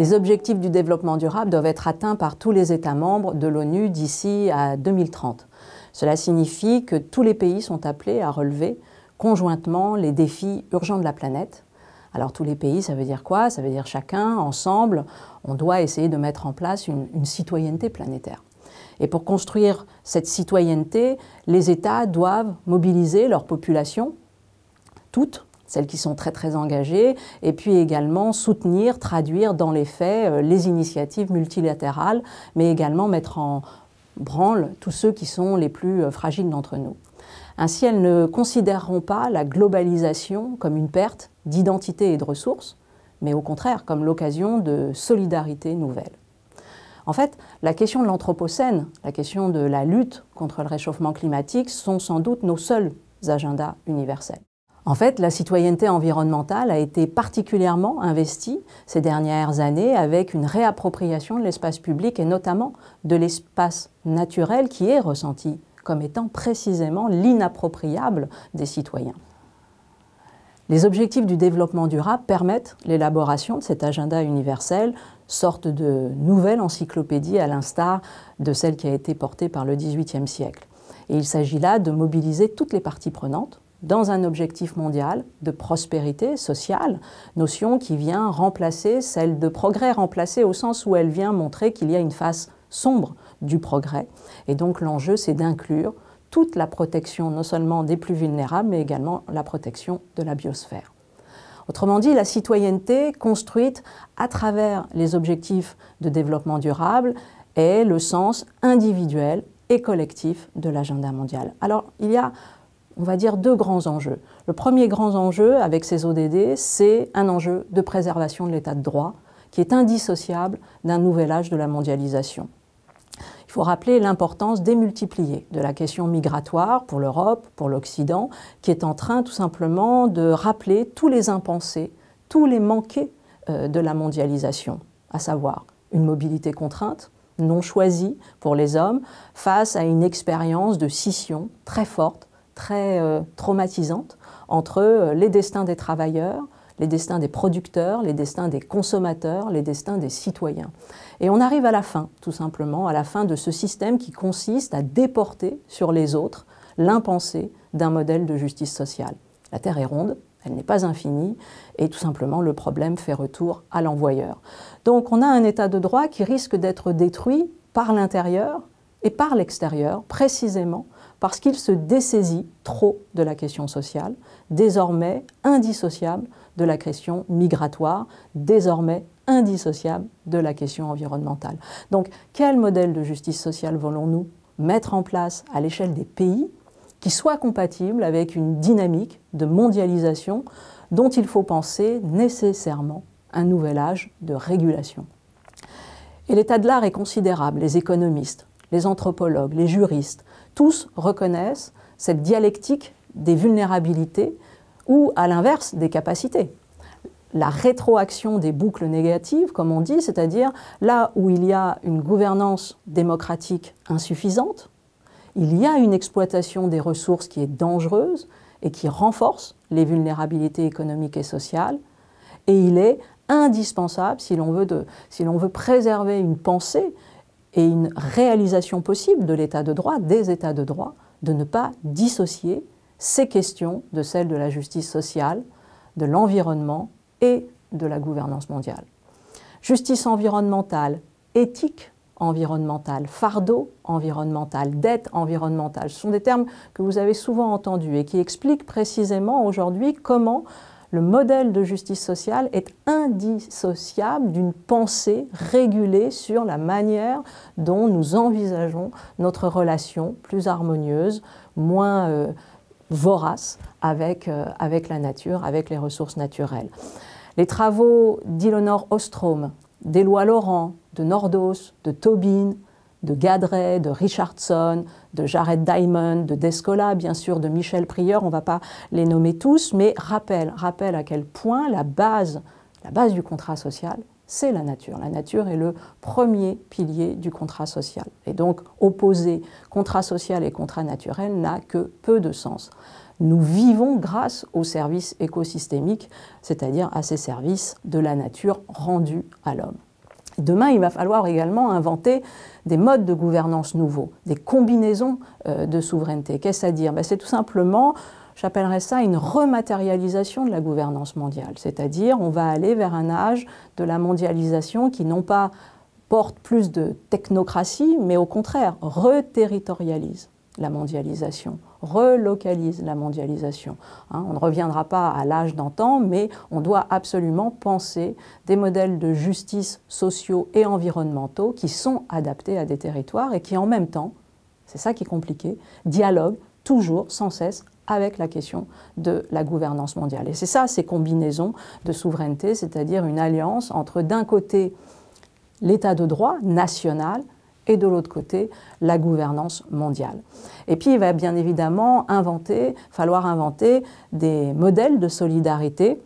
Les objectifs du développement durable doivent être atteints par tous les États membres de l'ONU d'ici à 2030. Cela signifie que tous les pays sont appelés à relever conjointement les défis urgents de la planète. Alors tous les pays, ça veut dire quoi Ça veut dire chacun, ensemble, on doit essayer de mettre en place une, citoyenneté planétaire. Et pour construire cette citoyenneté, les États doivent mobiliser leur population, toutes, celles qui sont très très engagées, et puis également soutenir, traduire dans les faits euh, les initiatives multilatérales, mais également mettre en branle tous ceux qui sont les plus euh, fragiles d'entre nous. Ainsi, elles ne considéreront pas la globalisation comme une perte d'identité et de ressources, mais au contraire comme l'occasion de solidarité nouvelle. En fait, la question de l'Anthropocène, la question de la lutte contre le réchauffement climatique sont sans doute nos seuls agendas universels. En fait, la citoyenneté environnementale a été particulièrement investie ces dernières années avec une réappropriation de l'espace public et notamment de l'espace naturel qui est ressenti comme étant précisément l'inappropriable des citoyens. Les objectifs du développement durable permettent l'élaboration de cet agenda universel, sorte de nouvelle encyclopédie à l'instar de celle qui a été portée par le XVIIIe siècle. Et il s'agit là de mobiliser toutes les parties prenantes, dans un objectif mondial de prospérité sociale, notion qui vient remplacer celle de progrès, remplacé au sens où elle vient montrer qu'il y a une face sombre du progrès. Et donc l'enjeu, c'est d'inclure toute la protection, non seulement des plus vulnérables, mais également la protection de la biosphère. Autrement dit, la citoyenneté construite à travers les objectifs de développement durable est le sens individuel et collectif de l'agenda mondial. Alors, il y a on va dire, deux grands enjeux. Le premier grand enjeu avec ces ODD, c'est un enjeu de préservation de l'état de droit qui est indissociable d'un nouvel âge de la mondialisation. Il faut rappeler l'importance démultipliée de la question migratoire pour l'Europe, pour l'Occident, qui est en train tout simplement de rappeler tous les impensés, tous les manqués euh, de la mondialisation, à savoir une mobilité contrainte, non choisie pour les hommes, face à une expérience de scission très forte très euh, traumatisante, entre euh, les destins des travailleurs, les destins des producteurs, les destins des consommateurs, les destins des citoyens. Et on arrive à la fin, tout simplement, à la fin de ce système qui consiste à déporter sur les autres l'impensé d'un modèle de justice sociale. La Terre est ronde, elle n'est pas infinie, et tout simplement le problème fait retour à l'envoyeur. Donc on a un état de droit qui risque d'être détruit par l'intérieur et par l'extérieur, précisément parce qu'il se dessaisit trop de la question sociale, désormais indissociable de la question migratoire, désormais indissociable de la question environnementale. Donc quel modèle de justice sociale voulons-nous mettre en place à l'échelle des pays qui soit compatible avec une dynamique de mondialisation dont il faut penser nécessairement un nouvel âge de régulation. Et l'état de l'art est considérable. Les économistes, les anthropologues, les juristes tous reconnaissent cette dialectique des vulnérabilités ou, à l'inverse, des capacités. La rétroaction des boucles négatives, comme on dit, c'est-à-dire là où il y a une gouvernance démocratique insuffisante, il y a une exploitation des ressources qui est dangereuse et qui renforce les vulnérabilités économiques et sociales, et il est indispensable, si l'on veut, si veut préserver une pensée et une réalisation possible de l'état de droit, des états de droit, de ne pas dissocier ces questions de celles de la justice sociale, de l'environnement et de la gouvernance mondiale. Justice environnementale, éthique environnementale, fardeau environnemental, dette environnementale, ce sont des termes que vous avez souvent entendus et qui expliquent précisément aujourd'hui comment le modèle de justice sociale est indissociable d'une pensée régulée sur la manière dont nous envisageons notre relation plus harmonieuse, moins euh, vorace avec, euh, avec la nature, avec les ressources naturelles. Les travaux d'Ilonore Ostrom, d'Éloi Laurent, de Nordos, de Tobin, de Gadret, de Richardson, de Jared Diamond, de Descola, bien sûr, de Michel Prieur, on ne va pas les nommer tous, mais rappelle, rappelle à quel point la base, la base du contrat social, c'est la nature. La nature est le premier pilier du contrat social. Et donc, opposer contrat social et contrat naturel n'a que peu de sens. Nous vivons grâce aux services écosystémiques, c'est-à-dire à ces services de la nature rendus à l'homme. Demain, il va falloir également inventer des modes de gouvernance nouveaux, des combinaisons euh, de souveraineté. Qu'est-ce à dire ben, C'est tout simplement, j'appellerais ça une rematérialisation de la gouvernance mondiale. C'est-à-dire, on va aller vers un âge de la mondialisation qui non pas porte plus de technocratie, mais au contraire, reterritorialise la mondialisation, relocalise la mondialisation. Hein, on ne reviendra pas à l'âge d'antan, mais on doit absolument penser des modèles de justice sociaux et environnementaux qui sont adaptés à des territoires et qui en même temps, c'est ça qui est compliqué, dialoguent toujours, sans cesse, avec la question de la gouvernance mondiale. Et c'est ça ces combinaisons de souveraineté, c'est-à-dire une alliance entre d'un côté l'État de droit national, et de l'autre côté, la gouvernance mondiale. Et puis, il va bien évidemment inventer, falloir inventer des modèles de solidarité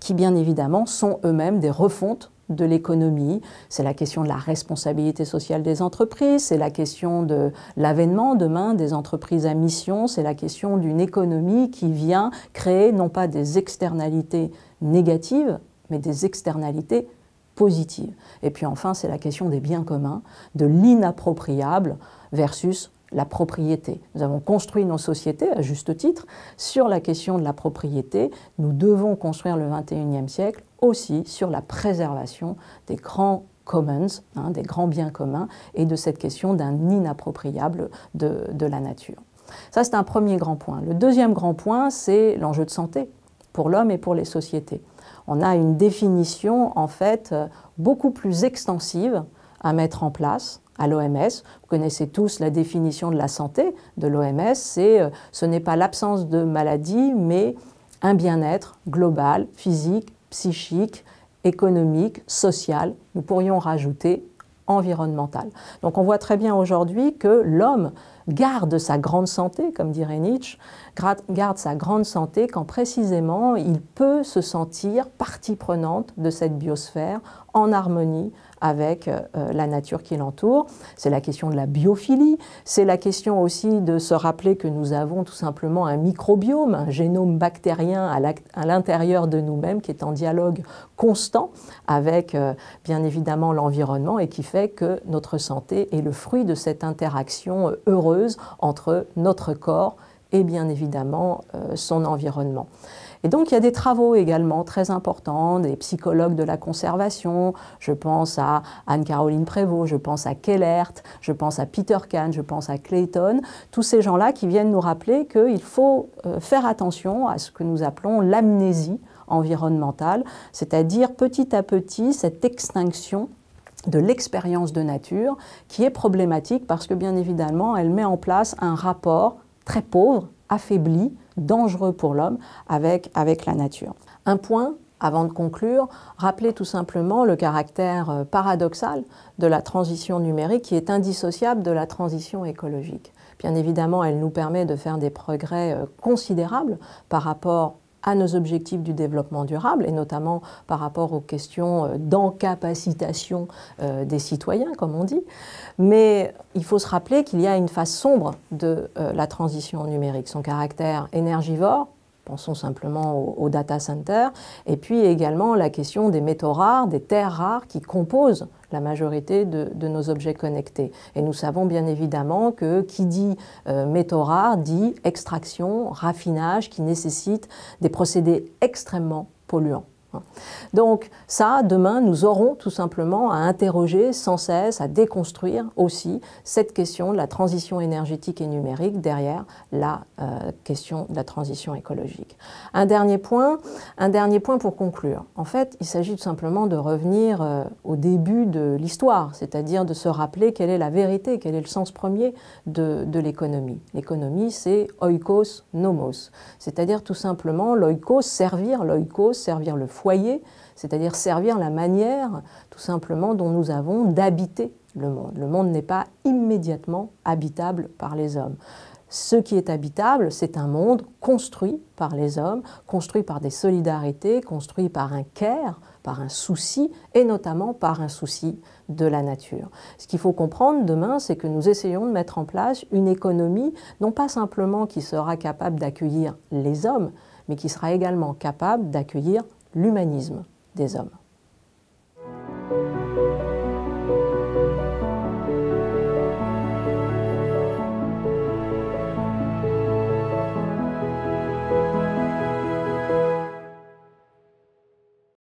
qui, bien évidemment, sont eux-mêmes des refontes de l'économie, c'est la question de la responsabilité sociale des entreprises, c'est la question de l'avènement demain des entreprises à mission, c'est la question d'une économie qui vient créer non pas des externalités négatives, mais des externalités positive. Et puis enfin, c'est la question des biens communs, de l'inappropriable versus la propriété. Nous avons construit nos sociétés, à juste titre, sur la question de la propriété. Nous devons construire le 21e siècle aussi sur la préservation des grands commons, hein, des grands biens communs, et de cette question d'un inappropriable de, de la nature. Ça, c'est un premier grand point. Le deuxième grand point, c'est l'enjeu de santé pour l'homme et pour les sociétés. On a une définition en fait euh, beaucoup plus extensive à mettre en place à l'OMS. Vous connaissez tous la définition de la santé de l'OMS, c'est euh, ce n'est pas l'absence de maladie, mais un bien-être global, physique, psychique, économique, social. Nous pourrions rajouter environnementale. Donc on voit très bien aujourd'hui que l'homme garde sa grande santé, comme dirait Nietzsche, garde sa grande santé quand précisément il peut se sentir partie prenante de cette biosphère en harmonie avec euh, euh, la nature qui l'entoure. C'est la question de la biophilie, c'est la question aussi de se rappeler que nous avons tout simplement un microbiome, un génome bactérien à l'intérieur de nous-mêmes qui est en dialogue constant avec euh, bien évidemment l'environnement et qui fait que notre santé est le fruit de cette interaction heureuse entre notre corps, et bien évidemment euh, son environnement. Et donc il y a des travaux également très importants, des psychologues de la conservation, je pense à Anne-Caroline Prévost, je pense à Kellert, je pense à Peter Kahn, je pense à Clayton, tous ces gens-là qui viennent nous rappeler qu'il faut euh, faire attention à ce que nous appelons l'amnésie environnementale, c'est-à-dire petit à petit cette extinction de l'expérience de nature qui est problématique parce que bien évidemment elle met en place un rapport très pauvre, affaibli, dangereux pour l'homme avec, avec la nature. Un point avant de conclure, rappelez tout simplement le caractère euh, paradoxal de la transition numérique qui est indissociable de la transition écologique. Bien évidemment, elle nous permet de faire des progrès euh, considérables par rapport à nos objectifs du développement durable et notamment par rapport aux questions euh, d'encapacitation euh, des citoyens, comme on dit. Mais il faut se rappeler qu'il y a une phase sombre de euh, la transition numérique, son caractère énergivore Pensons simplement au data center Et puis également la question des métaux rares, des terres rares qui composent la majorité de, nos objets connectés. Et nous savons bien évidemment que qui dit euh, métaux rares dit extraction, raffinage qui nécessite des procédés extrêmement polluants. Donc ça, demain, nous aurons tout simplement à interroger sans cesse, à déconstruire aussi cette question de la transition énergétique et numérique derrière la euh, question de la transition écologique. Un dernier point, un dernier point pour conclure. En fait, il s'agit tout simplement de revenir euh, au début de l'histoire, c'est-à-dire de se rappeler quelle est la vérité, quel est le sens premier de, l'économie. L'économie, c'est oikos nomos, c'est-à-dire tout simplement l'oikos servir, l'oikos servir le foie c'est-à-dire servir la manière tout simplement dont nous avons d'habiter le monde. Le monde n'est pas immédiatement habitable par les hommes. Ce qui est habitable, c'est un monde construit par les hommes, construit par des solidarités, construit par un care, par un souci, et notamment par un souci de la nature. Ce qu'il faut comprendre demain, c'est que nous essayons de mettre en place une économie, non pas simplement qui sera capable d'accueillir les hommes, mais qui sera également capable d'accueillir l'humanisme des hommes.